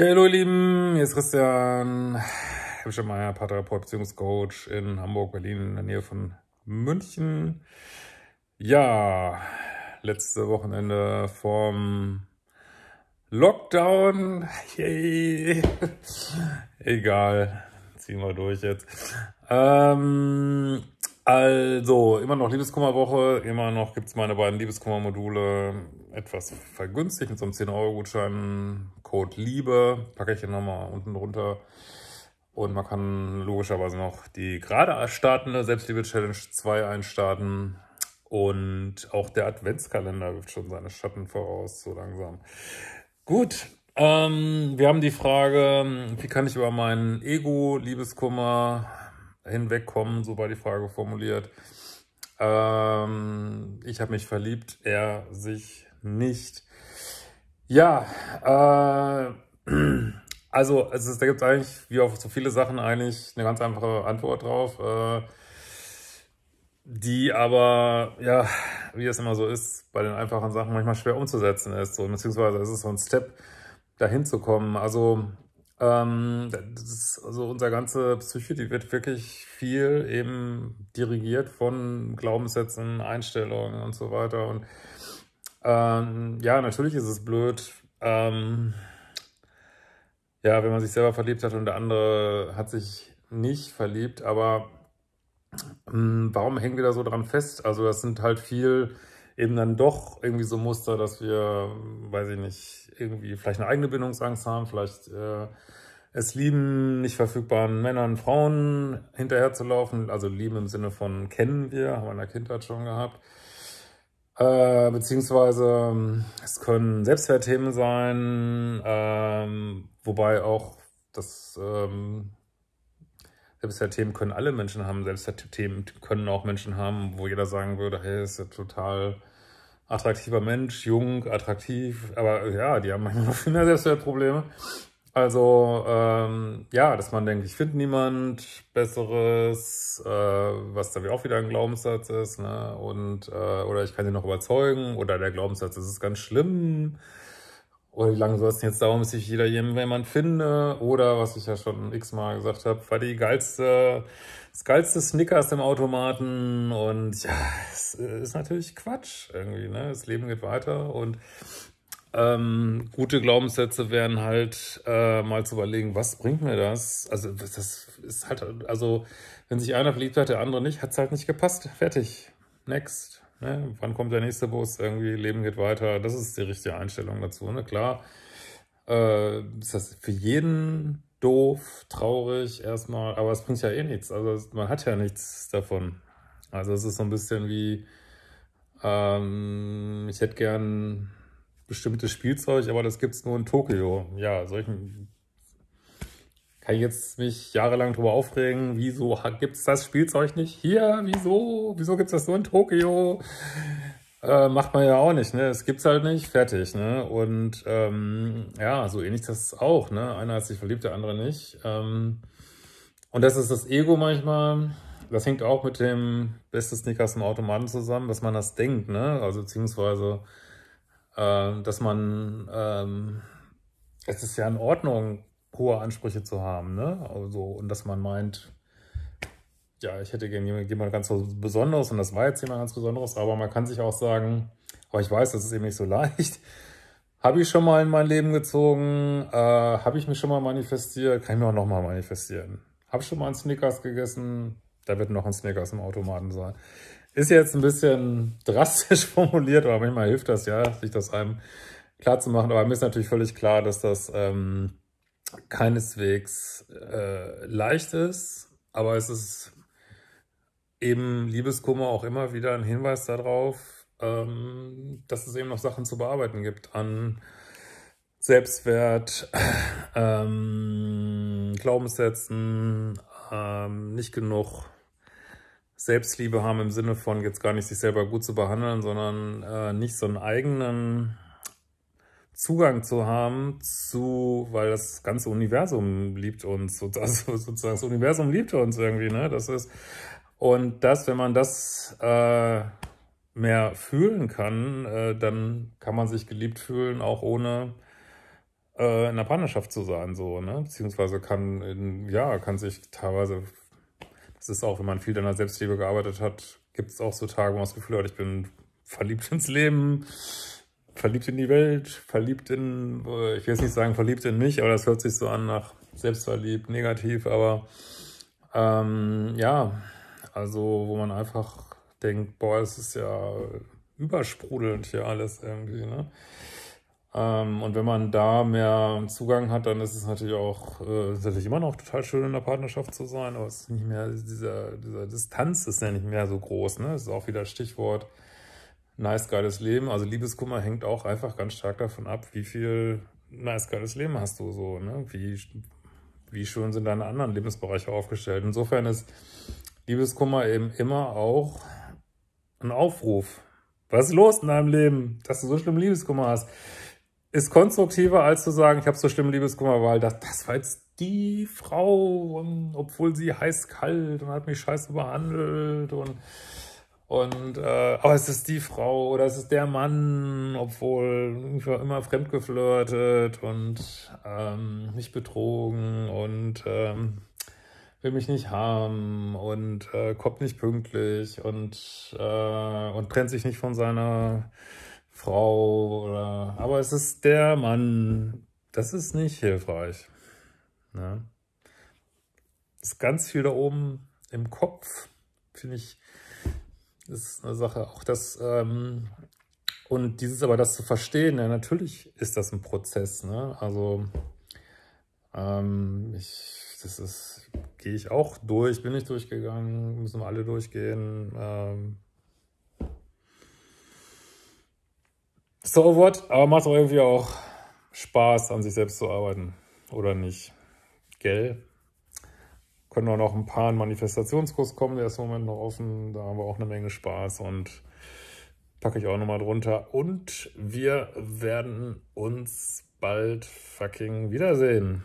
Ja, hallo ihr Lieben, hier ist Christian, Hemmscher Meier, Paartherapeut, Beziehungscoach in Hamburg, Berlin, in der Nähe von München. Ja, letzte Wochenende vorm Lockdown. Yay. Egal, ziehen wir durch jetzt. Ähm, also, immer noch Liebeskummerwoche, immer noch gibt's meine beiden Liebeskummermodule etwas vergünstigt mit so einem 10-Euro-Gutschein Code Liebe, packe ich hier nochmal unten drunter. Und man kann logischerweise noch die gerade startende Selbstliebe Challenge 2 einstarten. Und auch der Adventskalender wirft schon seine Schatten voraus, so langsam. Gut, ähm, wir haben die Frage, wie kann ich über meinen Ego, Liebeskummer hinwegkommen, so war die Frage formuliert. Ähm, ich habe mich verliebt, er sich nicht. Ja, äh, also, also da gibt es eigentlich, wie auf so viele Sachen, eigentlich eine ganz einfache Antwort drauf, äh, die aber, ja, wie es immer so ist, bei den einfachen Sachen manchmal schwer umzusetzen ist. So, beziehungsweise ist es so ein Step, dahin zu kommen. Also, ähm, ist, also unsere ganze Psyche, die wird wirklich viel eben dirigiert von Glaubenssätzen, Einstellungen und so weiter. Und ähm, ja, natürlich ist es blöd. Ähm, ja, wenn man sich selber verliebt hat und der andere hat sich nicht verliebt, aber ähm, warum hängen wir da so dran fest? Also das sind halt viel eben dann doch irgendwie so Muster, dass wir, weiß ich nicht, irgendwie vielleicht eine eigene Bindungsangst haben, vielleicht äh, es lieben, nicht verfügbaren Männern, Frauen hinterherzulaufen. Also lieben im Sinne von kennen wir, haben wir in der Kindheit schon gehabt. Äh, beziehungsweise ähm, es können Selbstwertthemen sein, ähm, wobei auch das ähm, Selbstwertthemen können alle Menschen haben. Selbstwertthemen können auch Menschen haben, wo jeder sagen würde, hey, ist ja total attraktiver Mensch, jung, attraktiv, aber ja, die haben manchmal noch viel mehr Selbstwertprobleme. Also, ähm, ja, dass man denkt, ich finde niemand Besseres, äh, was dann auch wieder ein Glaubenssatz ist, ne? Und, äh, oder ich kann ihn noch überzeugen, oder der Glaubenssatz, das ist ganz schlimm. Oder wie lange soll es denn jetzt dauern, bis ich jeder jemand finde? Oder, was ich ja schon x-mal gesagt habe, war die geilste, das geilste Snickers im Automaten. Und ja, es ist natürlich Quatsch irgendwie, ne? Das Leben geht weiter und ähm, gute Glaubenssätze wären halt äh, mal zu überlegen, was bringt mir das? Also das ist halt, also wenn sich einer verliebt hat, der andere nicht, hat es halt nicht gepasst. Fertig. Next. Ne? Wann kommt der nächste Bus? Irgendwie, Leben geht weiter. Das ist die richtige Einstellung dazu. Ne? Klar, äh, ist das für jeden doof, traurig erstmal, aber es bringt ja eh nichts. Also man hat ja nichts davon. Also es ist so ein bisschen wie, ähm, ich hätte gern bestimmtes Spielzeug, aber das gibt es nur in Tokio. Ja, solchen kann ich jetzt mich jahrelang darüber aufregen, wieso gibt es das Spielzeug nicht hier? Wieso? Wieso gibt es das nur in Tokio? Äh, macht man ja auch nicht, ne? Es gibt's halt nicht, fertig, ne? Und ähm, ja, so ähnlich das auch, ne? Einer hat sich verliebt, der andere nicht. Ähm, und das ist das Ego manchmal. Das hängt auch mit dem beste Sneakers im Automaten zusammen, dass man das denkt, ne? Also beziehungsweise äh, dass man, ähm, es ist ja in Ordnung, hohe Ansprüche zu haben, ne? Also, und dass man meint, ja, ich hätte gerne jemand ganz Besonderes und das war jetzt jemand ganz Besonderes, aber man kann sich auch sagen, aber oh, ich weiß, das ist eben nicht so leicht. Habe ich schon mal in mein Leben gezogen? Äh, Habe ich mich schon mal manifestiert? Kann ich mir auch nochmal manifestieren? Habe schon mal einen Snickers gegessen? Da wird noch ein Snickers im Automaten sein. Ist jetzt ein bisschen drastisch formuliert, aber manchmal hilft das ja, sich das einem klar zu machen. Aber mir ist natürlich völlig klar, dass das ähm, keineswegs äh, leicht ist, aber es ist eben Liebeskummer auch immer wieder ein Hinweis darauf, ähm, dass es eben noch Sachen zu bearbeiten gibt an Selbstwert, ähm, Glaubenssätzen, ähm, nicht genug Selbstliebe haben im Sinne von jetzt gar nicht sich selber gut zu behandeln, sondern äh, nicht so einen eigenen Zugang zu haben zu, weil das ganze Universum liebt uns, also sozusagen das Universum liebt uns irgendwie, ne? Das ist und das, wenn man das äh, mehr fühlen kann, äh, dann kann man sich geliebt fühlen, auch ohne äh, in der Partnerschaft zu sein, so, ne? Beziehungsweise kann, in, ja, kann sich teilweise es ist auch, wenn man viel an der Selbstliebe gearbeitet hat, gibt es auch so Tage, wo man das Gefühl hat, ich bin verliebt ins Leben, verliebt in die Welt, verliebt in, ich will jetzt nicht sagen verliebt in mich, aber das hört sich so an nach selbstverliebt, negativ, aber ähm, ja, also wo man einfach denkt, boah, es ist ja übersprudelnd hier alles irgendwie, ne? Ähm, und wenn man da mehr Zugang hat, dann ist es natürlich auch, äh, ist natürlich immer noch total schön in der Partnerschaft zu sein, aber es ist nicht mehr, dieser, dieser Distanz ist ja nicht mehr so groß, ne? Das ist auch wieder Stichwort nice, geiles Leben. Also Liebeskummer hängt auch einfach ganz stark davon ab, wie viel nice, geiles Leben hast du so, ne? Wie, wie schön sind deine anderen Lebensbereiche aufgestellt. Insofern ist Liebeskummer eben immer auch ein Aufruf. Was ist los in deinem Leben, dass du so schlimm Liebeskummer hast? ist konstruktiver, als zu sagen, ich habe so schlimm Liebeskummer, weil das, das war jetzt die Frau, und obwohl sie heiß-kalt und hat mich scheiße behandelt und und äh, aber es ist die Frau oder es ist der Mann, obwohl ich war immer fremd geflirtet und ähm, mich betrogen und ähm, will mich nicht haben und äh, kommt nicht pünktlich und, äh, und trennt sich nicht von seiner Frau oder. Aber es ist der Mann. Das ist nicht hilfreich. Ne? Ist ganz viel da oben im Kopf, finde ich, ist eine Sache. Auch das, ähm, und dieses aber das zu verstehen, ja, natürlich ist das ein Prozess, ne? Also, ähm, ich, das ist, gehe ich auch durch, bin ich durchgegangen, müssen wir alle durchgehen. Ähm, So what, aber macht doch irgendwie auch Spaß, an sich selbst zu arbeiten. Oder nicht? Gell? Können auch noch ein paar in Manifestationskurs kommen, der ist im Moment noch offen. Da haben wir auch eine Menge Spaß und packe ich auch nochmal drunter. Und wir werden uns bald fucking wiedersehen.